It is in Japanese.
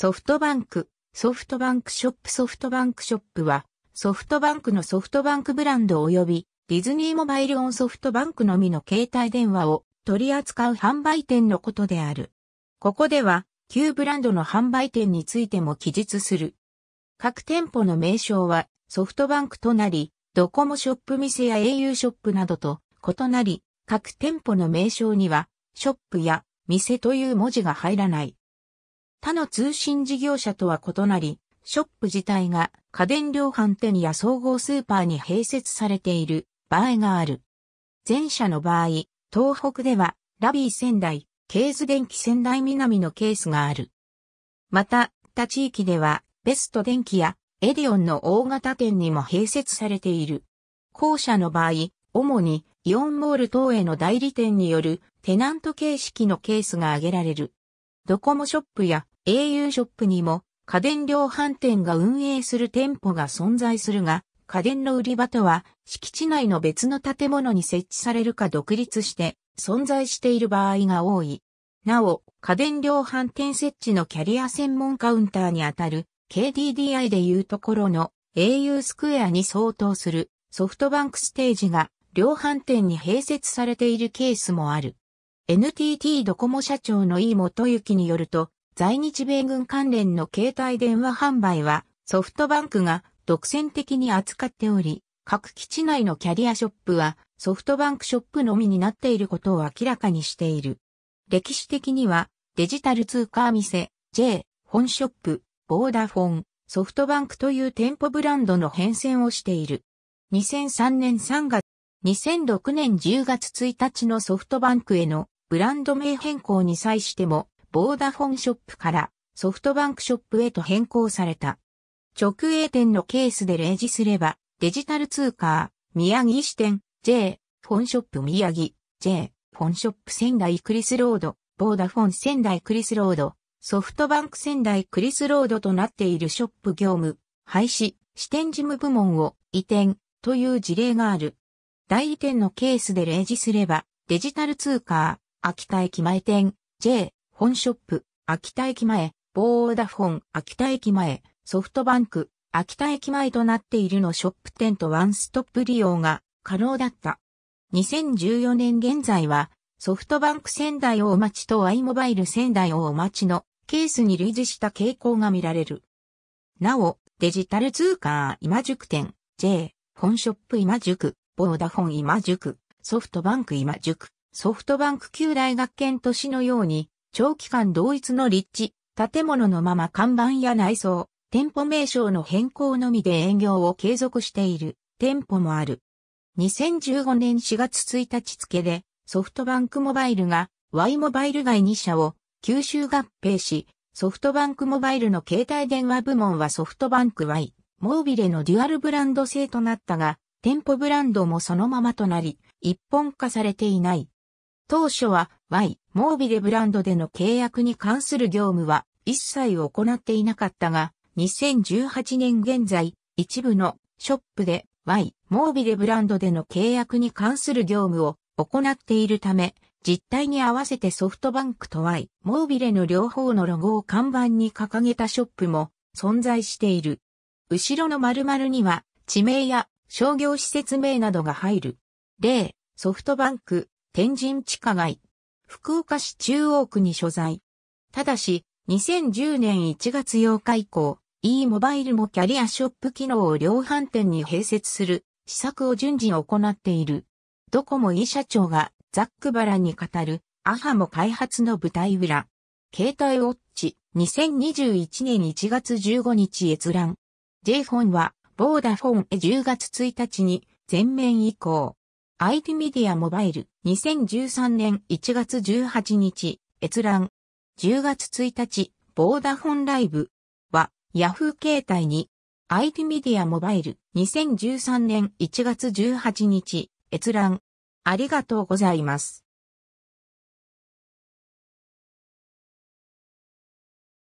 ソフトバンク、ソフトバンクショップソフトバンクショップは、ソフトバンクのソフトバンクブランド及び、ディズニーモバイルオンソフトバンクのみの携帯電話を取り扱う販売店のことである。ここでは、旧ブランドの販売店についても記述する。各店舗の名称は、ソフトバンクとなり、ドコモショップ店や au ショップなどと異なり、各店舗の名称には、ショップや店という文字が入らない。他の通信事業者とは異なり、ショップ自体が家電量販店や総合スーパーに併設されている場合がある。前者の場合、東北ではラビー仙台、ケーズ電機仙台南のケースがある。また、他地域ではベスト電機やエディオンの大型店にも併設されている。後者の場合、主にイオンモール等への代理店によるテナント形式のケースが挙げられる。ドコモショップや au ショップにも家電量販店が運営する店舗が存在するが、家電の売り場とは敷地内の別の建物に設置されるか独立して存在している場合が多い。なお、家電量販店設置のキャリア専門カウンターにあたる KDDI でいうところの au スクエアに相当するソフトバンクステージが量販店に併設されているケースもある。NTT ドコモ社長の井本幸によると、在日米軍関連の携帯電話販売はソフトバンクが独占的に扱っており、各基地内のキャリアショップはソフトバンクショップのみになっていることを明らかにしている。歴史的にはデジタル通貨店、J、本ショップ、ボーダフォン、ソフトバンクという店舗ブランドの変遷をしている。2003年3月、2006年10月1日のソフトバンクへのブランド名変更に際してもボーダフォンショップからソフトバンクショップへと変更された。直営店のケースで例示すれば、デジタル通貨、宮城支店、J、フォンショップ宮城、J、フォンショップ仙台クリスロード、ボーダフォン仙台クリスロード、ソフトバンク仙台クリスロードとなっているショップ業務、廃止、支店事務部門を移転という事例がある。代理店のケースで例示すれば、デジタル通貨、秋田駅前店、J、本ショップ、秋田駅前、ボーダフォン、秋田駅前、ソフトバンク、秋田駅前となっているのショップ店とワンストップ利用が可能だった。2014年現在は、ソフトバンク仙台大町とちと i モバイル仙台大町のケースに類似した傾向が見られる。なお、デジタル通貨今塾店、J、本ショップ今塾、ボーダフォン今塾、ソフトバンク今塾、ソフトバンク旧大学圏都市のように、長期間同一の立地、建物のまま看板や内装、店舗名称の変更のみで営業を継続している店舗もある。2015年4月1日付でソフトバンクモバイルが Y モバイル外2社を吸収合併し、ソフトバンクモバイルの携帯電話部門はソフトバンク Y、モービレのデュアルブランド制となったが、店舗ブランドもそのままとなり、一本化されていない。当初は Y、モービレブランドでの契約に関する業務は一切行っていなかったが、2018年現在、一部のショップで Y、モービレブランドでの契約に関する業務を行っているため、実態に合わせてソフトバンクと Y、モービレの両方のロゴを看板に掲げたショップも存在している。後ろの〇〇には地名や商業施設名などが入る。例、ソフトバンク、天神地下街、福岡市中央区に所在。ただし、2010年1月8日以降、e モバイルもキャリアショップ機能を量販店に併設する施策を順次行っている。ドコモ e 社長がザックバラに語るアハモ開発の舞台裏。携帯ウォッチ2021年1月15日閲覧。J フォンはボーダフォンへ10月1日に全面移行。IT メディアモバイル2013年1月18日閲覧10月1日ボーダフォンライブは Yahoo 携帯に IT メディアモバイル2013年1月18日閲覧ありがとうございます。